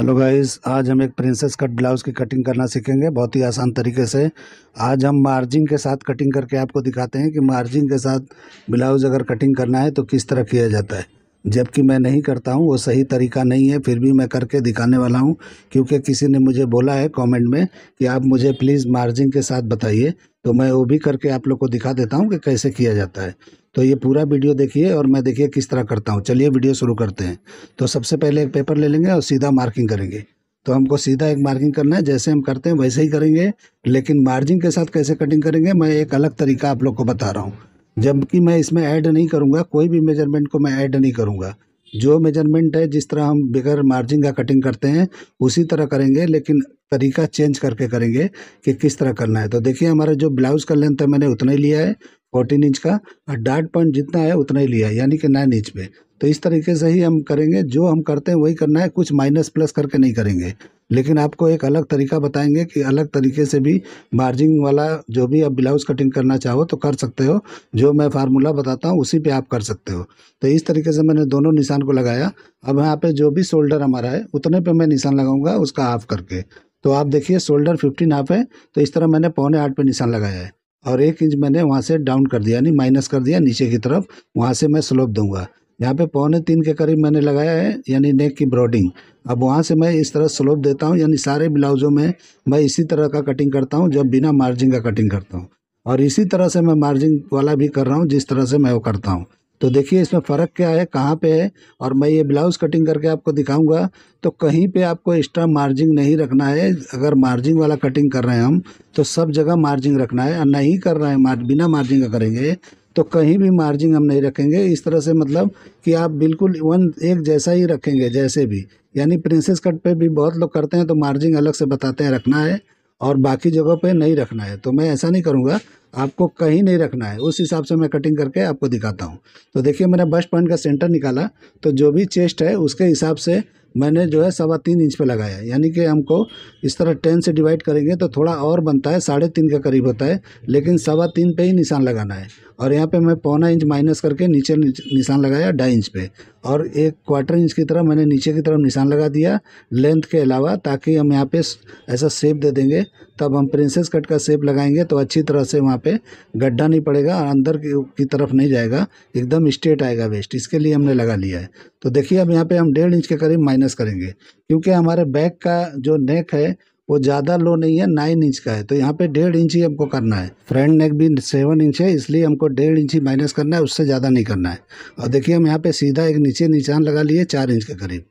hello guys आज हम एक प्रिंसेस कट ब्लाउज़ की कटिंग करना सीखेंगे बहुत ही आसान तरीके से आज हम मार्जिन के साथ कटिंग करके आपको दिखाते हैं कि मार्जिन के साथ ब्लाउज़ अगर कटिंग करना है तो किस तरह किया जाता है जबकि मैं नहीं करता हूँ वो सही तरीका नहीं है फिर भी मैं करके दिखाने वाला हूँ क्योंकि किसी ने मुझे बोला है कमेंट में कि आप मुझे प्लीज़ मार्जिन के साथ बताइए तो मैं वो भी करके आप लोग को दिखा देता हूँ कि कैसे किया जाता है तो ये पूरा वीडियो देखिए और मैं देखिए किस तरह करता हूँ चलिए वीडियो शुरू करते हैं तो सबसे पहले एक पेपर ले लेंगे और सीधा मार्किंग करेंगे तो हमको सीधा एक मार्किंग करना है जैसे हम करते हैं वैसे ही करेंगे लेकिन मार्जिन के साथ कैसे कटिंग करेंगे मैं एक अलग तरीका आप लोग को बता रहा हूँ जबकि मैं इसमें ऐड नहीं करूँगा कोई भी मेजरमेंट को मैं ऐड नहीं करूँगा जो मेजरमेंट है जिस तरह हम बगैर मार्जिन का कटिंग करते हैं उसी तरह करेंगे लेकिन तरीका चेंज करके करेंगे कि किस तरह करना है तो देखिए हमारा जो ब्लाउज़ का लेंथ है मैंने उतना ही लिया है फोर्टीन इंच का और डार्ट पॉइंट जितना है उतना ही लिया है यानी कि नाइन इंच पे तो इस तरीके से ही हम करेंगे जो हम करते हैं वही करना है कुछ माइनस प्लस करके नहीं करेंगे लेकिन आपको एक अलग तरीका बताएंगे कि अलग तरीके से भी मार्जिन वाला जो भी आप ब्लाउज कटिंग करना चाहो तो कर सकते हो जो मैं फार्मूला बताता हूँ उसी पे आप कर सकते हो तो इस तरीके से मैंने दोनों निशान को लगाया अब यहाँ पे जो भी शोल्डर हमारा है उतने पे मैं निशान लगाऊंगा उसका हाफ करके तो आप देखिए शोल्डर फिफ्टीन हाफ है तो इस तरह मैंने पौने आठ पे निशान लगाया है और एक इंच मैंने वहाँ से डाउन कर दिया यानी माइनस कर दिया नीचे की तरफ वहाँ से मैं स्लोप दूंगा यहाँ पे पौने तीन के करीब मैंने लगाया है यानी नेक की ब्रॉडिंग अब वहाँ से मैं इस तरह स्लोप देता हूँ यानी सारे ब्लाउज़ों में मैं इसी तरह का कटिंग करता हूँ जब बिना मार्जिन का कटिंग करता हूँ और इसी तरह से मैं मार्जिन वाला भी कर रहा हूँ जिस तरह से मैं वो करता हूँ तो देखिए इसमें फ़र्क क्या है कहाँ पे है और मैं ये ब्लाउज़ कटिंग करके आपको दिखाऊंगा तो कहीं पे आपको एक्स्ट्रा मार्जिंग नहीं रखना है अगर मार्जिंग वाला कटिंग कर रहे हैं हम तो सब जगह मार्जिंग रखना है और नहीं कर रहे हैं बिना मार्जिंग का करेंगे तो कहीं भी मार्जिन हम नहीं रखेंगे इस तरह से मतलब कि आप बिल्कुल वन एक जैसा ही रखेंगे जैसे भी यानी प्रिंसेस कट पे भी बहुत लोग करते हैं तो मार्जिन अलग से बताते हैं रखना है और बाकी जगह पे नहीं रखना है तो मैं ऐसा नहीं करूँगा आपको कहीं नहीं रखना है उस हिसाब से मैं कटिंग करके आपको दिखाता हूँ तो देखिए मैंने बस्ट पॉइंट का सेंटर निकाला तो जो भी चेस्ट है उसके हिसाब से मैंने जो है सवा तीन इंच पे लगाया यानी कि हमको इस तरह टेन से डिवाइड करेंगे तो थोड़ा और बनता है साढ़े तीन के करीब होता है लेकिन सवा तीन पे ही निशान लगाना है और यहाँ पे मैं पौना इंच माइनस करके नीचे निशान लगाया ढाई इंच पे और एक क्वार्टर इंच की तरफ मैंने नीचे की तरफ निशान लगा दिया लेंथ के अलावा ताकि हम यहाँ पे ऐसा सेप दे देंगे तब हम प्रिंसेस कट का सेप लगाएंगे तो अच्छी तरह से वहाँ पे गड्ढा नहीं पड़ेगा और अंदर की, की तरफ नहीं जाएगा एकदम स्ट्रेट आएगा वेस्ट इसके लिए हमने लगा लिया है तो देखिए अब यहाँ पर हम डेढ़ इंच के करीब माइनस करेंगे क्योंकि हमारे बैक का जो नेक है वो ज़्यादा लो नहीं है नाइन इंच का है तो यहाँ पे डेढ़ इंच ही हमको करना है फ्रंट नेक भी सेवन इंच है इसलिए हमको डेढ़ इंच ही माइनस करना है उससे ज़्यादा नहीं करना है और देखिए हम यहाँ पे सीधा एक नीचे निशान लगा लिए चार इंच के करीब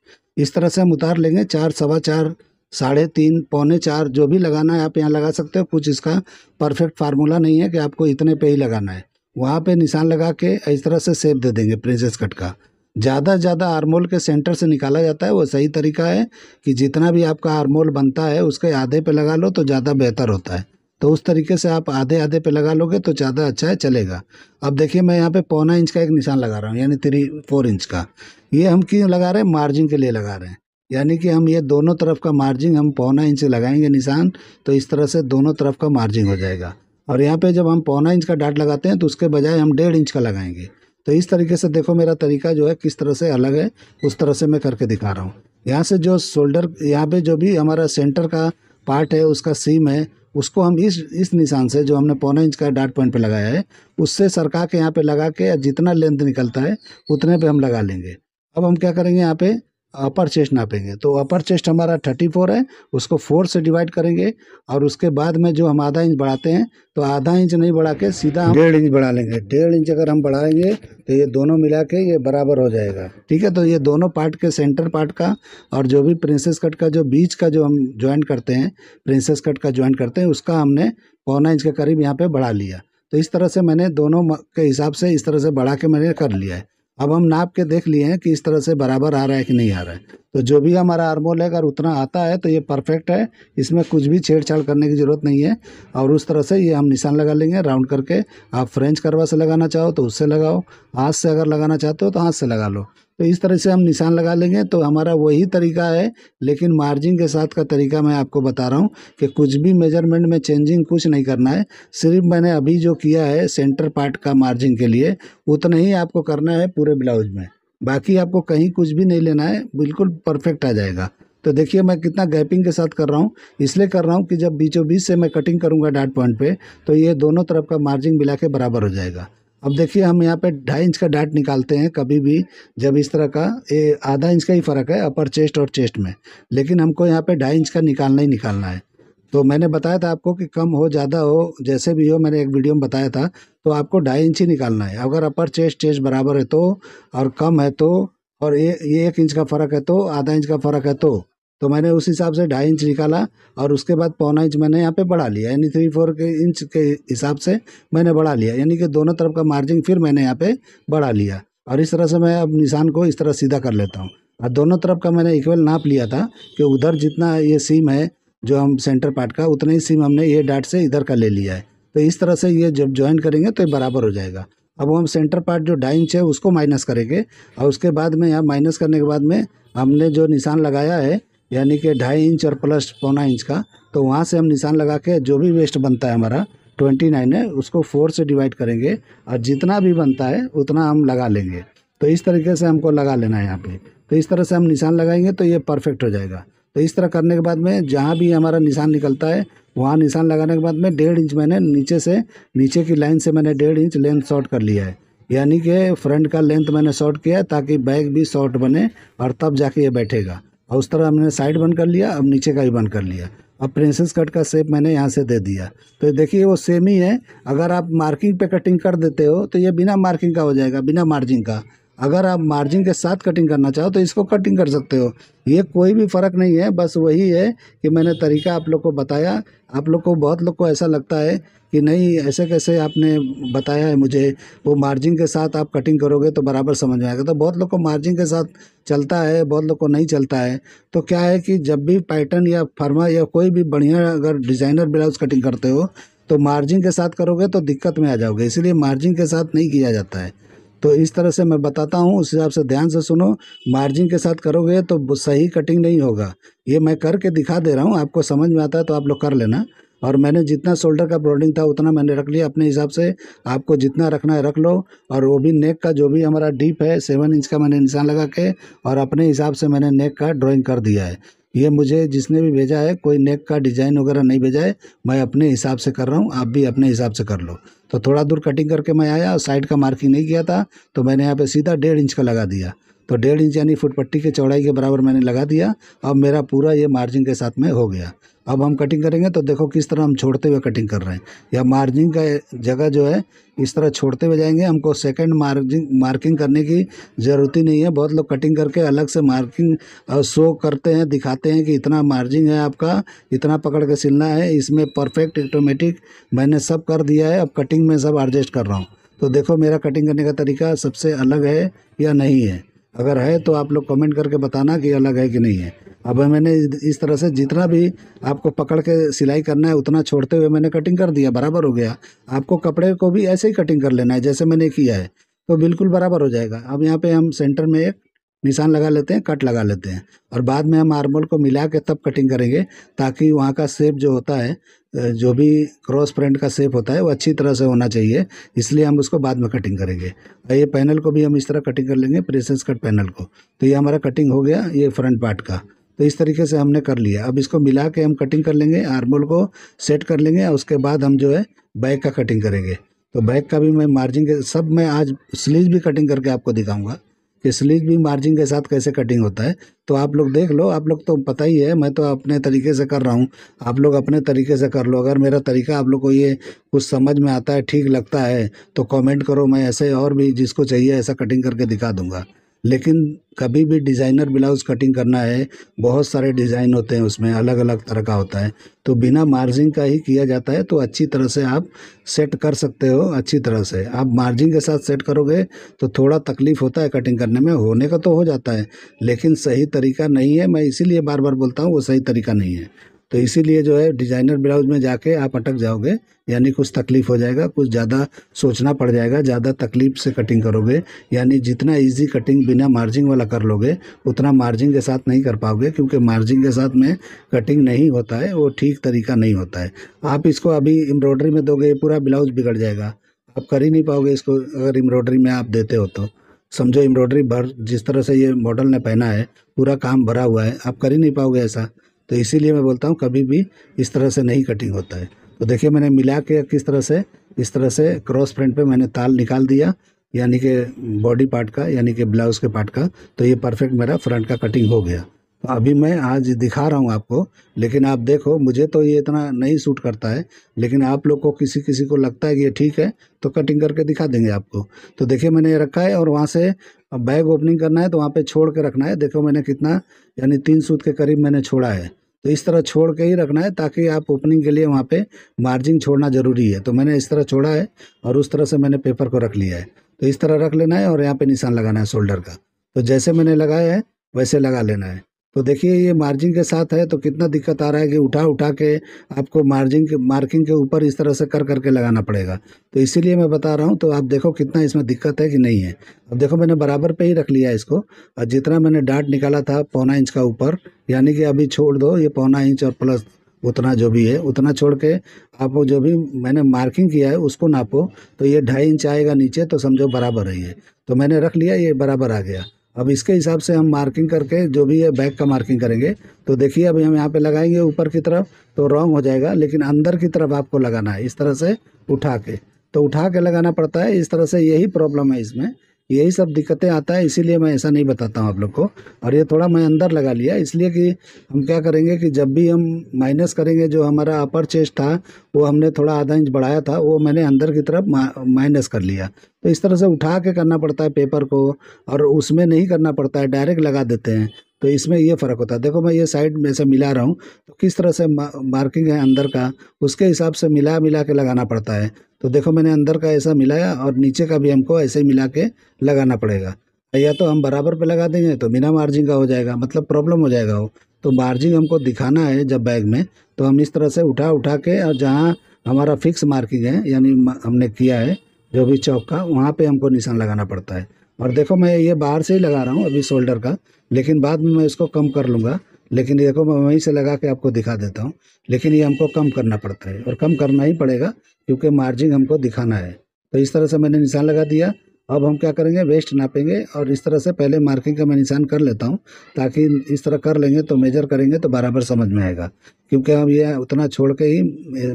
इस तरह से हम उतार लेंगे चार सवा चार साढ़े तीन पौने चार जो भी लगाना है आप यहाँ लगा सकते हो कुछ इसका परफेक्ट फार्मूला नहीं है कि आपको इतने पे ही लगाना है वहाँ पर निशान लगा के इस तरह से सेप दे देंगे प्रिंसेस कट का ज़्यादा से ज़्यादा आरमोल के सेंटर से निकाला जाता है वो सही तरीका है कि जितना भी आपका आरमोल बनता है उसके आधे पे लगा लो तो ज़्यादा बेहतर होता है तो उस तरीके से आप आधे आधे पे लगा लोगे तो ज़्यादा अच्छा है चलेगा अब देखिए मैं यहाँ पे पौना इंच का एक निशान लगा रहा हूँ यानी थ्री फोर इंच का ये हम क्यों लगा रहे हैं मार्जिन के लिए लगा रहे हैं यानी कि हम ये दोनों तरफ का मार्जिन हम पौना इंच लगाएंगे निशान तो इस तरह से दोनों तरफ का मार्जिन हो जाएगा और यहाँ पर जब हम पौना इंच का डाट लगाते हैं तो उसके बजाय हम डेढ़ इंच का लगाएंगे तो इस तरीके से देखो मेरा तरीका जो है किस तरह से अलग है उस तरह से मैं करके दिखा रहा हूँ यहाँ से जो शोल्डर यहाँ पे जो भी हमारा सेंटर का पार्ट है उसका सीम है उसको हम इस इस निशान से जो हमने पौना इंच का डार्ट पॉइंट पे लगाया है उससे सरका के यहाँ पे लगा के जितना लेंथ निकलता है उतने पे हम लगा लेंगे अब हम क्या करेंगे यहाँ पे अपर चेस्ट नापेंगे तो अपर चेस्ट हमारा थर्टी फोर है उसको फोर से डिवाइड करेंगे और उसके बाद में जो हम आधा इंच बढ़ाते हैं तो आधा इंच नहीं बढ़ा के सीधा हम डेढ़ इंच बढ़ा लेंगे डेढ़ इंच अगर हम बढ़ाएंगे तो ये दोनों मिला के ये बराबर हो जाएगा ठीक है तो ये दोनों पार्ट के सेंटर पार्ट का और जो भी प्रिंसेस कट का जो बीच का जो हम ज्वाइन करते हैं प्रिंसेस कट का ज्वाइन करते हैं उसका हमने पौना इंच के करीब यहाँ पर बढ़ा लिया तो इस तरह से मैंने दोनों के हिसाब से इस तरह से बढ़ा के मैंने कर लिया है अब हम नाप के देख लिए हैं कि इस तरह से बराबर आ रहा है कि नहीं आ रहा है तो जो भी हमारा आर्मोल है अगर उतना आता है तो ये परफेक्ट है इसमें कुछ भी छेड़छाड़ करने की ज़रूरत नहीं है और उस तरह से ये हम निशान लगा लेंगे राउंड करके आप फ्रेंच करवा से लगाना चाहो तो उससे लगाओ हाथ से अगर लगाना चाहते हो तो हाथ से लगा लो तो इस तरह से हम निशान लगा लेंगे तो हमारा वही तरीका है लेकिन मार्जिन के साथ का तरीका मैं आपको बता रहा हूँ कि कुछ भी मेजरमेंट में चेंजिंग कुछ नहीं करना है सिर्फ मैंने अभी जो किया है सेंटर पार्ट का मार्जिन के लिए उतना ही आपको करना है पूरे ब्लाउज में बाकी आपको कहीं कुछ भी नहीं लेना है बिल्कुल परफेक्ट आ जाएगा तो देखिए मैं कितना गैपिंग के साथ कर रहा हूँ इसलिए कर रहा हूँ कि जब बीचों बीच से मैं कटिंग करूँगा डाट पॉइंट पे तो ये दोनों तरफ का मार्जिन मिला के बराबर हो जाएगा अब देखिए हम यहाँ पे ढाई इंच का डाट निकालते हैं कभी भी जब इस तरह का ये आधा इंच का ही फ़र्क है अपर चेस्ट और चेस्ट में लेकिन हमको यहाँ पर ढाई इंच का निकालना ही निकालना है तो मैंने बताया था आपको कि कम हो ज़्यादा हो जैसे भी हो मैंने एक वीडियो में बताया था तो आपको ढाई इंच ही निकालना है अगर अपर चेस्ट चेस्ट बराबर है तो और कम है तो और ये ये एक इंच का फ़र्क है तो आधा इंच का फ़र्क है तो तो मैंने उस हिसाब से ढाई इंच निकाला और उसके बाद पौना इंच मैंने यहाँ पे बढ़ा लिया यानी थ्री फोर के इंच के हिसाब से मैंने बढ़ा लिया यानी कि दोनों तरफ का मार्जिन फिर मैंने यहाँ पे बढ़ा लिया और इस तरह से मैं अब निशान को इस तरह सीधा कर लेता हूँ और दोनों तरफ का मैंने इक्वल नाप लिया था कि उधर जितना ये सीम है जो हम सेंटर पार्ट का उतना ही सीम हमने ये डाट से इधर का ले लिया है तो इस तरह से ये जब ज्वाइन करेंगे तो ये बराबर हो जाएगा अब हम सेंटर पार्ट जो ढाई इंच है उसको माइनस करेंगे और उसके बाद में यहाँ माइनस करने के बाद में हमने जो निशान लगाया है यानी कि ढाई इंच और प्लस पौना इंच का तो वहाँ से हम निशान लगा के जो भी वेस्ट बनता है हमारा ट्वेंटी नाइन है उसको फोर से डिवाइड करेंगे और जितना भी बनता है उतना हम लगा लेंगे तो इस तरीके से हमको लगा लेना है यहाँ पे तो इस तरह से हम निशान लगाएंगे तो ये परफेक्ट हो जाएगा तो इस तरह करने के बाद में जहाँ भी हमारा निशान निकलता है वहाँ निशान लगाने के बाद में डेढ़ इंच मैंने नीचे से नीचे की लाइन से मैंने डेढ़ इंच लेंथ शॉर्ट कर लिया है यानी कि फ्रंट का लेंथ मैंने शॉर्ट किया ताकि बैक भी शॉर्ट बने और तब जाके ये बैठेगा और उस तरह हमने साइड बंद कर लिया अब नीचे का भी बंद कर लिया अब प्रिंसेस कट का सेप मैंने यहाँ से दे दिया तो देखिए वो सेम ही है अगर आप मार्किंग पे कटिंग कर देते हो तो ये बिना मार्किंग का हो जाएगा बिना मार्जिन का अगर आप मार्जिन के साथ कटिंग करना चाहो तो इसको कटिंग कर सकते हो ये कोई भी फ़र्क नहीं है बस वही है कि मैंने तरीका आप लोग को बताया आप लोग को बहुत लोग को ऐसा लगता है कि नहीं ऐसे कैसे आपने बताया है मुझे वो मार्जिन के साथ आप कटिंग करोगे तो बराबर समझ में आएगा तो बहुत लोग को मार्जिन के साथ चलता है बहुत लोग को नहीं चलता है तो क्या है कि जब भी पैटर्न या फर्मा या कोई भी बढ़िया अगर डिज़ाइनर ब्लाउज कटिंग करते हो तो मार्जिन के साथ करोगे तो दिक्कत में आ जाओगे इसलिए मार्जिन के साथ नहीं किया जाता है तो इस तरह से मैं बताता हूँ उस हिसाब से ध्यान से सुनो मार्जिन के साथ करोगे तो सही कटिंग नहीं होगा ये मैं करके दिखा दे रहा हूँ आपको समझ में आता है तो आप लोग कर लेना और मैंने जितना शोल्डर का ब्रॉडिंग था उतना मैंने रख लिया अपने हिसाब से आपको जितना रखना है रख लो और वो भी नेक का जो भी हमारा डीप है सेवन इंच का मैंने निशान लगा के और अपने हिसाब से मैंने नेक का ड्राइंग कर दिया है ये मुझे जिसने भी भेजा है कोई नेक का डिज़ाइन वगैरह नहीं भेजा है मैं अपने हिसाब से कर रहा हूँ आप भी अपने हिसाब से कर लो तो थोड़ा दूर कटिंग करके मैं आया और साइड का मार्किंग नहीं किया था तो मैंने यहाँ पे सीधा डेढ़ इंच का लगा दिया तो डेढ़ इंच यानी फुटपट्टी के चौड़ाई के बराबर मैंने लगा दिया अब मेरा पूरा ये मार्जिन के साथ में हो गया अब हम कटिंग करेंगे तो देखो किस तरह हम छोड़ते हुए कटिंग कर रहे हैं या मार्जिन का जगह जो है इस तरह छोड़ते हुए जाएंगे हमको सेकंड मार्जिन मार्किंग करने की ज़रूरत ही नहीं है बहुत लोग कटिंग करके अलग से मार्किंग शो करते हैं दिखाते हैं कि इतना मार्जिन है आपका इतना पकड़ के सिलना है इसमें परफेक्ट ऑटोमेटिक मैंने सब कर दिया है अब कटिंग में सब एडजस्ट कर रहा हूँ तो देखो मेरा कटिंग करने का तरीका सबसे अलग है या नहीं है अगर है तो आप लोग कमेंट करके बताना कि अलग है कि नहीं है अब मैंने इस तरह से जितना भी आपको पकड़ के सिलाई करना है उतना छोड़ते हुए मैंने कटिंग कर दिया बराबर हो गया आपको कपड़े को भी ऐसे ही कटिंग कर लेना है जैसे मैंने किया है तो बिल्कुल बराबर हो जाएगा अब यहाँ पे हम सेंटर में एक निशान लगा लेते हैं कट लगा लेते हैं और बाद में हम आर्मोल को मिला के तब कटिंग करेंगे ताकि वहाँ का सेप जो होता है जो भी क्रॉस प्रिंट का सेप होता है वो अच्छी तरह से होना चाहिए इसलिए हम उसको बाद में कटिंग करेंगे और ये पैनल को भी हम इस तरह कटिंग कर लेंगे प्रेसेंस कट पैनल को तो ये हमारा कटिंग हो गया ये फ्रंट पार्ट का तो इस तरीके से हमने कर लिया अब इसको मिला के हम कटिंग कर लेंगे आर्मोल को सेट कर लेंगे और उसके बाद हम जो है बैग का कटिंग करेंगे तो बैग का भी मैं मार्जिन के सब मैं आज स्लीव भी कटिंग करके आपको दिखाऊंगा कि स्लीव भी मार्जिन के साथ कैसे कटिंग होता है तो आप लोग देख लो आप लोग तो पता ही है मैं तो अपने तरीके से कर रहा हूँ आप लोग अपने तरीके से कर लो अगर मेरा तरीका आप लोग को ये कुछ समझ में आता है ठीक लगता है तो कॉमेंट करो मैं ऐसे और भी जिसको चाहिए ऐसा कटिंग करके दिखा दूँगा लेकिन कभी भी डिज़ाइनर ब्लाउज़ कटिंग करना है बहुत सारे डिज़ाइन होते हैं उसमें अलग अलग तरह का होता है तो बिना मार्जिन का ही किया जाता है तो अच्छी तरह से आप सेट कर सकते हो अच्छी तरह से आप मार्जिन के साथ सेट करोगे तो थोड़ा तकलीफ़ होता है कटिंग करने में होने का तो हो जाता है लेकिन सही तरीका नहीं है मैं इसीलिए बार बार बोलता हूँ वो सही तरीका नहीं है तो इसीलिए जो है डिज़ाइनर ब्लाउज में जाके आप अटक जाओगे यानी कुछ तकलीफ़ हो जाएगा कुछ ज़्यादा सोचना पड़ जाएगा ज़्यादा तकलीफ से कटिंग करोगे यानी जितना इजी कटिंग बिना मार्जिन वाला कर लोगे उतना मार्जिन के साथ नहीं कर पाओगे क्योंकि मार्जिन के साथ में कटिंग नहीं होता है वो ठीक तरीका नहीं होता है आप इसको अभी एम्ब्रॉयडरी में दोगे पूरा ब्लाउज बिगड़ जाएगा आप कर ही नहीं पाओगे इसको अगर एम्ब्रॉयडरी में आप देते हो तो समझो एम्ब्रॉयडरी भर जिस तरह से ये मॉडल ने पहना है पूरा काम भरा हुआ है आप कर ही नहीं पाओगे ऐसा तो इसीलिए मैं बोलता हूँ कभी भी इस तरह से नहीं कटिंग होता है तो देखिए मैंने मिला के किस तरह से इस तरह से क्रॉस फ्रंट पे मैंने ताल निकाल दिया यानी कि बॉडी पार्ट का यानी कि ब्लाउज के पार्ट का तो ये परफेक्ट मेरा फ्रंट का कटिंग हो गया तो अभी मैं आज दिखा रहा हूँ आपको लेकिन आप देखो मुझे तो ये इतना नहीं सूट करता है लेकिन आप लोग को किसी किसी को लगता है कि ये ठीक है तो कटिंग करके दिखा देंगे आपको तो देखिए मैंने ये रखा है और वहाँ से अब बैग ओपनिंग करना है तो वहाँ पे छोड़ के रखना है देखो मैंने कितना यानी तीन सूत के करीब मैंने छोड़ा है तो इस तरह छोड़ के ही रखना है ताकि आप ओपनिंग के लिए वहाँ पे मार्जिन छोड़ना ज़रूरी है तो मैंने इस तरह छोड़ा है और उस तरह से मैंने पेपर को रख लिया है तो इस तरह रख लेना है और यहाँ पर निशान लगाना है शोल्डर का तो जैसे मैंने लगाया है वैसे लगा लेना है तो देखिए ये मार्जिन के साथ है तो कितना दिक्कत आ रहा है कि उठा उठा के आपको मार्जिन के मार्किंग के ऊपर इस तरह से कर करके लगाना पड़ेगा तो इसीलिए मैं बता रहा हूँ तो आप देखो कितना इसमें दिक्कत है कि नहीं है अब देखो मैंने बराबर पे ही रख लिया इसको और जितना मैंने डाट निकाला था पौना इंच का ऊपर यानी कि अभी छोड़ दो ये पौना इंच और प्लस उतना जो भी है उतना छोड़ के आप जो भी मैंने मार्किंग किया है उसको नापो तो ये ढाई इंच आएगा नीचे तो समझो बराबर है ये तो मैंने रख लिया ये बराबर आ गया अब इसके हिसाब से हम मार्किंग करके जो भी है बैक का मार्किंग करेंगे तो देखिए अभी हम यहाँ पे लगाएंगे ऊपर की तरफ तो रॉन्ग हो जाएगा लेकिन अंदर की तरफ आपको लगाना है इस तरह से उठा के तो उठा के लगाना पड़ता है इस तरह से यही प्रॉब्लम है इसमें यही सब दिक्कतें आता है इसीलिए मैं ऐसा नहीं बताता हूँ आप लोग को और ये थोड़ा मैं अंदर लगा लिया इसलिए कि हम क्या करेंगे कि जब भी हम माइनस करेंगे जो हमारा अपर चेस्ट था वो हमने थोड़ा आधा इंच बढ़ाया था वो मैंने अंदर की तरफ माइनस कर लिया तो इस तरह से उठा के करना पड़ता है पेपर को और उसमें नहीं करना पड़ता है डायरेक्ट लगा देते हैं तो इसमें ये फ़र्क होता है देखो मैं ये साइड में से मिला रहा हूँ तो किस तरह से मार्किंग है अंदर का उसके हिसाब से मिला मिला के लगाना पड़ता है तो देखो मैंने अंदर का ऐसा मिलाया और नीचे का भी हमको ऐसे ही मिला के लगाना पड़ेगा या तो हम बराबर पे लगा देंगे तो बिना मार्जिन का हो जाएगा मतलब प्रॉब्लम हो जाएगा वो तो मार्जिन हमको दिखाना है जब बैग में तो हम इस तरह से उठा उठा के और जहाँ हमारा फिक्स मार्किंग है यानी हमने किया है जो भी चौक का वहाँ पर हमको निशान लगाना पड़ता है और देखो मैं ये बाहर से ही लगा रहा हूँ अभी शोल्डर का लेकिन बाद में मैं इसको कम कर लूँगा लेकिन देखो मैं वहीं से लगा के आपको दिखा देता हूँ लेकिन ये हमको कम करना पड़ता है और कम करना ही पड़ेगा क्योंकि मार्जिन हमको दिखाना है तो इस तरह से मैंने निशान लगा दिया अब हम क्या करेंगे वेस्ट नापेंगे और इस तरह से पहले मार्किंग का मैं निशान कर लेता हूँ ताकि इस तरह कर लेंगे तो मेजर करेंगे तो बराबर समझ में आएगा क्योंकि हम ये उतना छोड़ के ही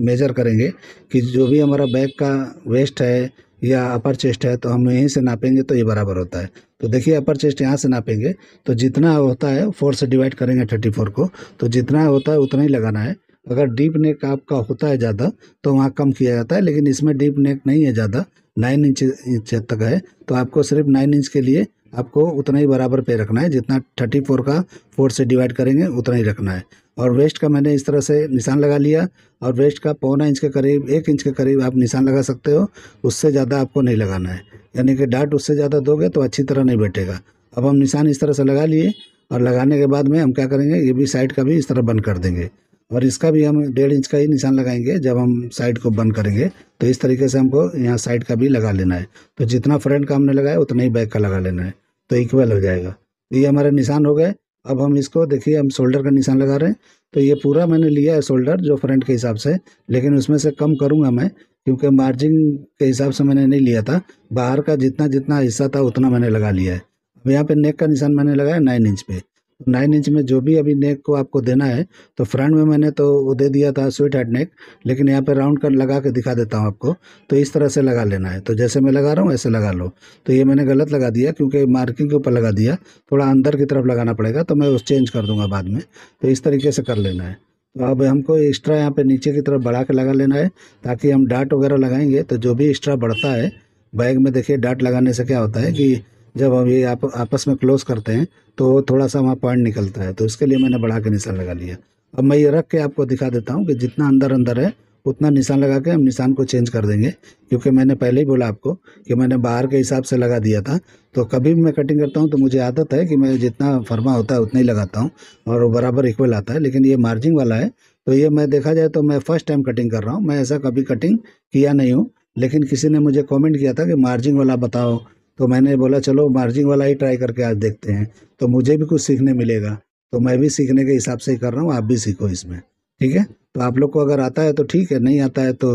मेजर करेंगे कि जो भी हमारा बैग का वेस्ट है या अपर चेस्ट है तो हम यहीं से नापेंगे तो ये बराबर होता है तो देखिए अपर चेस्ट यहाँ से नापेंगे तो जितना होता है फोर से डिवाइड करेंगे थर्टी फोर को तो जितना होता है उतना ही लगाना है अगर डीप नेक आपका होता है ज़्यादा तो वहाँ कम किया जाता है लेकिन इसमें डीप नेक नहीं है ज़्यादा नाइन इंच तक है तो आपको सिर्फ नाइन इंच के लिए आपको उतना ही बराबर पे रखना है जितना थर्टी फोर का फोर से डिवाइड करेंगे उतना ही रखना है और वेस्ट का मैंने इस तरह से निशान लगा लिया और वेस्ट का पौना इंच के करीब एक इंच के करीब आप निशान लगा सकते हो उससे ज़्यादा आपको नहीं लगाना है यानी कि डाट उससे ज़्यादा दोगे तो अच्छी तरह नहीं बैठेगा अब हम निशान इस तरह से लगा लिए और लगाने के बाद में हम क्या करेंगे ये भी साइड का भी इस तरह बंद कर देंगे और इसका भी हम डेढ़ इंच का ही निशान लगाएंगे जब हम साइड को बंद करेंगे तो इस तरीके से हमको यहाँ साइड का भी लगा लेना है तो जितना फ्रंट का हमने लगाया उतना ही बैक का लगा लेना है तो इक्वल हो जाएगा तो ये हमारे निशान हो गए अब हम इसको देखिए हम शोल्डर का निशान लगा रहे हैं तो ये पूरा मैंने लिया है शोल्डर जो फ्रंट के हिसाब से लेकिन उसमें से कम करूँगा मैं क्योंकि मार्जिन के हिसाब से मैंने नहीं लिया था बाहर का जितना जितना हिस्सा था उतना मैंने लगा लिया है अब यहाँ पे नेक का निशान मैंने लगाया नाइन इंच पे नाइन इंच में जो भी अभी नेक को आपको देना है तो फ्रंट में मैंने तो वो दे दिया था स्वीट हार्ट नेक लेकिन यहाँ पर राउंड कर लगा के दिखा देता हूँ आपको तो इस तरह से लगा लेना है तो जैसे मैं लगा रहा हूँ ऐसे लगा लो तो ये मैंने गलत लगा दिया क्योंकि मार्किंग के ऊपर लगा दिया थोड़ा अंदर की तरफ लगाना पड़ेगा तो मैं उस चेंज कर दूँगा बाद में तो इस तरीके से कर लेना है तो अब हमको एक्स्ट्रा यहाँ पर नीचे की तरफ बढ़ा के लगा लेना है ताकि हम डाट वगैरह लगाएंगे तो जो भी एक्स्ट्रा बढ़ता है बैग में देखिए डाट लगाने से क्या होता है कि जब हम ये आप, आपस में क्लोज करते हैं तो थोड़ा सा वहाँ पॉइंट निकलता है तो इसके लिए मैंने बढ़ा के निशान लगा लिया अब मैं ये रख के आपको दिखा देता हूँ कि जितना अंदर अंदर है उतना निशान लगा के हम निशान को चेंज कर देंगे क्योंकि मैंने पहले ही बोला आपको कि मैंने बाहर के हिसाब से लगा दिया था तो कभी भी मैं कटिंग करता हूँ तो मुझे आदत है कि मैं जितना फर्मा होता है उतना ही लगाता हूँ और बराबर इक्वल आता है लेकिन ये मार्जिंग वाला है तो ये मैं देखा जाए तो मैं फर्स्ट टाइम कटिंग कर रहा हूँ मैं ऐसा कभी कटिंग किया नहीं हूँ लेकिन किसी ने मुझे कमेंट किया था कि मार्जिन वाला बताओ तो मैंने बोला चलो मार्जिन वाला ही ट्राई करके आज देखते हैं तो मुझे भी कुछ सीखने मिलेगा तो मैं भी सीखने के हिसाब से ही कर रहा हूँ आप भी सीखो इसमें ठीक है तो आप लोग को अगर आता है तो ठीक है नहीं आता है तो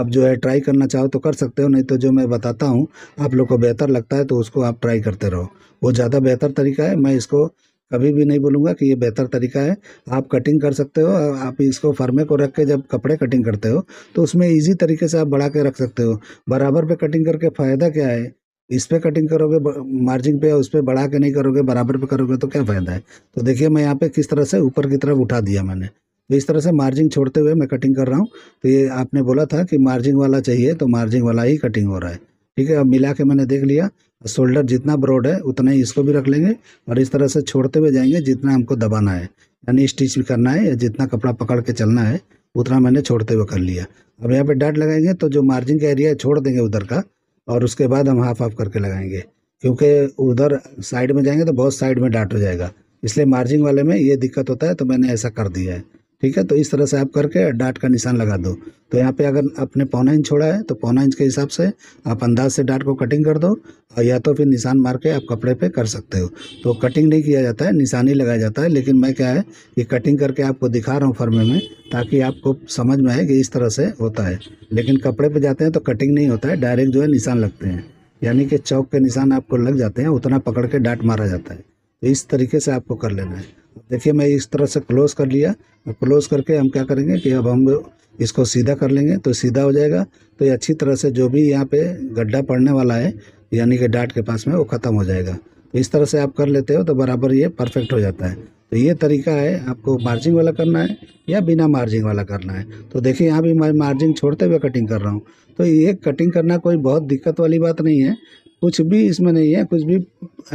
आप जो है ट्राई करना चाहो तो कर सकते हो नहीं तो जो मैं बताता हूँ आप लोग को बेहतर लगता है तो उसको आप ट्राई करते रहो वो ज़्यादा बेहतर तरीका है मैं इसको कभी भी नहीं बोलूँगा कि ये बेहतर तरीका है आप कटिंग कर सकते हो आप इसको फर्मे को रख के जब कपड़े कटिंग करते हो तो उसमें इजी तरीके से आप बढ़ा के रख सकते हो बराबर पे कटिंग करके फ़ायदा क्या है इस पर कटिंग करोगे मार्जिन पे उस पर बढ़ा के नहीं करोगे बराबर पे करोगे तो क्या फ़ायदा है तो देखिए मैं यहाँ पे किस तरह से ऊपर की तरफ उठा दिया मैंने तो इस तरह से मार्जिन छोड़ते हुए मैं कटिंग कर रहा हूँ तो ये आपने बोला था कि मार्जिन वाला चाहिए तो मार्जिन वाला ही कटिंग हो रहा है ठीक है अब मिला के मैंने देख लिया शोल्डर जितना ब्रॉड है उतना ही इसको भी रख लेंगे और इस तरह से छोड़ते हुए जाएंगे जितना हमको दबाना है यानी स्टिच भी करना है या जितना कपड़ा पकड़ के चलना है उतना मैंने छोड़ते हुए कर लिया अब यहाँ पे डाट लगाएंगे तो जो मार्जिन का एरिया है छोड़ देंगे उधर का और उसके बाद हम हाफ हाफ करके लगाएंगे क्योंकि उधर साइड में जाएंगे तो बहुत साइड में डाट हो जाएगा इसलिए मार्जिंग वाले में ये दिक्कत होता है तो मैंने ऐसा कर दिया है ठीक है तो इस तरह से आप करके डाट का निशान लगा दो तो यहाँ पे अगर आपने पौना इंच छोड़ा है तो पौना इंच के हिसाब से आप अंदाज से डाट को कटिंग कर दो और या तो फिर निशान मार के आप कपड़े पे कर सकते हो तो कटिंग नहीं किया जाता है निशान ही लगाया जाता है लेकिन मैं क्या है कि कटिंग करके आपको दिखा रहा हूँ फर्मे में ताकि आपको समझ में आए कि इस तरह से होता है लेकिन कपड़े पर जाते हैं तो कटिंग नहीं होता है डायरेक्ट जो है निशान लगते हैं यानी कि चौक के निशान आपको लग जाते हैं उतना पकड़ के डाट मारा जाता है तो इस तरीके से आपको कर लेना है देखिए मैं इस तरह से क्लोज़ कर लिया क्लोज़ करके हम क्या करेंगे कि अब हम इसको सीधा कर लेंगे तो सीधा हो जाएगा तो ये अच्छी तरह से जो भी यहाँ पे गड्ढा पड़ने वाला है यानी कि डाट के पास में वो ख़त्म हो जाएगा तो इस तरह से आप कर लेते हो तो बराबर ये परफेक्ट हो जाता है तो ये तरीका है आपको मार्जिंग वाला करना है या बिना मार्जिंग वाला करना है तो देखिए यहाँ भी मैं मार्जिंग छोड़ते हुए कटिंग कर रहा हूँ तो ये कटिंग करना कोई बहुत दिक्कत वाली बात नहीं है कुछ भी इसमें नहीं है कुछ भी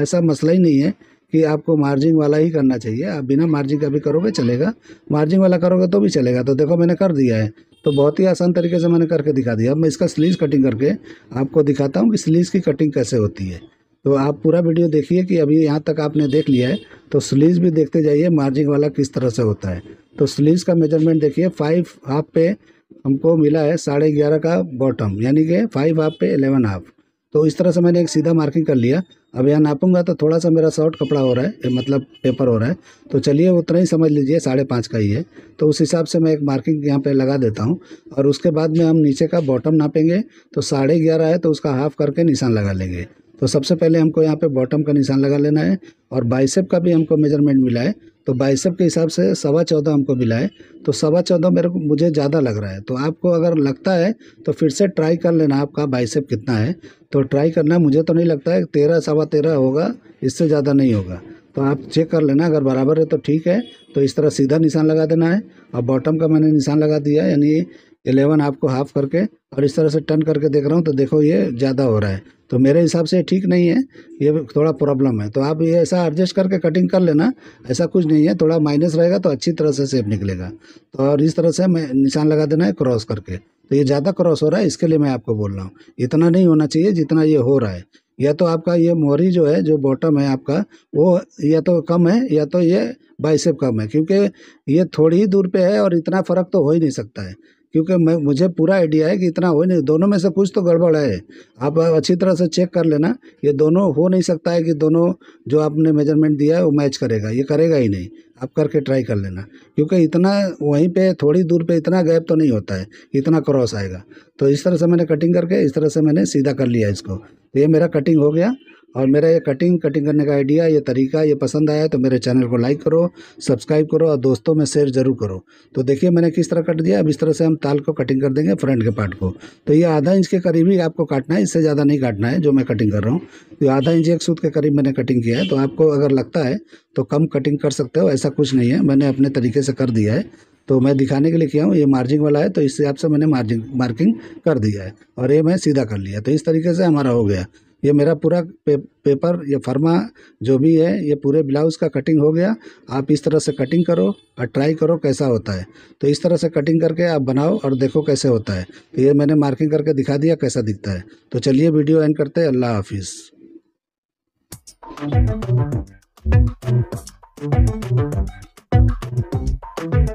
ऐसा मसला ही नहीं है कि आपको मार्जिन वाला ही करना चाहिए आप बिना मार्जिन का भी करोगे चलेगा मार्जिन वाला करोगे तो भी चलेगा तो देखो मैंने कर दिया है तो बहुत ही आसान तरीके से मैंने करके दिखा दिया अब मैं इसका स्लीज कटिंग करके आपको दिखाता हूँ कि स्लीज की कटिंग कैसे होती है तो आप पूरा वीडियो देखिए कि अभी यहाँ तक आपने देख लिया है तो स्लीज भी देखते जाइए मार्जिन वाला किस तरह से होता है तो स्लीज का मेजरमेंट देखिए फाइव हाफ पे हमको मिला है साढ़े ग्यारह का बॉटम यानी कि फाइव हाफ पे एलेवन हाफ तो इस तरह से मैंने एक सीधा मार्किंग कर लिया अब यहाँ नापूंगा तो थोड़ा सा मेरा शॉर्ट कपड़ा हो रहा है मतलब पेपर हो रहा है तो चलिए उतना ही समझ लीजिए साढ़े पाँच का ही है तो उस हिसाब से मैं एक मार्किंग यहाँ पे लगा देता हूँ और उसके बाद में हम नीचे का बॉटम नापेंगे तो साढ़े ग्यारह है तो उसका हाफ करके निशान लगा लेंगे तो सबसे पहले हमको यहाँ पे बॉटम का निशान लगा लेना है और बाइसेप का भी हमको मेजरमेंट मिला है तो बाइसेप के हिसाब से सवा चौदह हमको मिला है तो सवा चौदह मेरे को मुझे ज़्यादा लग रहा है तो आपको अगर लगता है तो फिर से ट्राई कर लेना आपका बाइसेप कितना है तो ट्राई करना मुझे तो नहीं लगता है तेरह सवा तेरह होगा इससे ज़्यादा नहीं होगा तो आप चेक कर लेना अगर बराबर है तो ठीक है तो इस तरह सीधा निशान लगा देना है और बॉटम का मैंने निशान लगा दिया यानी इलेवन आपको हाफ करके और इस तरह से टर्न करके देख रहा हूँ तो देखो ये ज़्यादा हो रहा है तो मेरे हिसाब से ठीक नहीं है ये थोड़ा प्रॉब्लम है तो आप ये ऐसा एडजस्ट करके कटिंग कर लेना ऐसा कुछ नहीं है थोड़ा माइनस रहेगा तो अच्छी तरह से सेप निकलेगा तो और इस तरह से मैं निशान लगा देना है क्रॉस करके तो ये ज़्यादा क्रॉस हो रहा है इसके लिए मैं आपको बोल रहा हूँ इतना नहीं होना चाहिए जितना ये हो रहा है या तो आपका ये मोहरी जो है जो बॉटम है आपका वो या तो कम है या तो ये बाइसेप कम है क्योंकि ये थोड़ी ही दूर पे है और इतना फ़र्क तो हो ही नहीं सकता है क्योंकि मैं मुझे पूरा आइडिया है कि इतना हो नहीं दोनों में से कुछ तो गड़बड़ है आप अच्छी तरह से चेक कर लेना ये दोनों हो नहीं सकता है कि दोनों जो आपने मेजरमेंट दिया है वो मैच करेगा ये करेगा ही नहीं आप करके ट्राई कर लेना क्योंकि इतना वहीं पे थोड़ी दूर पे इतना गैप तो नहीं होता है इतना क्रॉस आएगा तो इस तरह से मैंने कटिंग करके इस तरह से मैंने सीधा कर लिया इसको तो ये मेरा कटिंग हो गया और मेरा ये कटिंग कटिंग करने का आइडिया ये तरीका ये पसंद आया तो मेरे चैनल को लाइक करो सब्सक्राइब करो और दोस्तों में शेयर ज़रूर करो तो देखिए मैंने किस तरह कट दिया अब इस तरह से हम ताल को कटिंग कर देंगे फ्रंट के पार्ट को तो ये आधा इंच के करीब ही आपको काटना है इससे ज़्यादा नहीं काटना है जो मैं कटिंग कर रहा हूँ तो आधा इंच एक सूत के करीब मैंने कटिंग किया है तो आपको अगर लगता है तो कम कटिंग कर सकते हो ऐसा कुछ नहीं है मैंने अपने तरीके से कर दिया है तो मैं दिखाने के लिए किया हूँ ये मार्जिंग वाला है तो इस हिसाब से मैंने मार्जिंग मार्किंग कर दिया है और ये मैं सीधा कर लिया तो इस तरीके से हमारा हो गया ये मेरा पूरा पे, पेपर ये फर्मा जो भी है ये पूरे ब्लाउज़ का कटिंग हो गया आप इस तरह से कटिंग करो और ट्राई करो कैसा होता है तो इस तरह से कटिंग करके आप बनाओ और देखो कैसे होता है तो ये मैंने मार्किंग करके दिखा दिया कैसा दिखता है तो चलिए वीडियो एंड करते हैं अल्लाह हाफिज़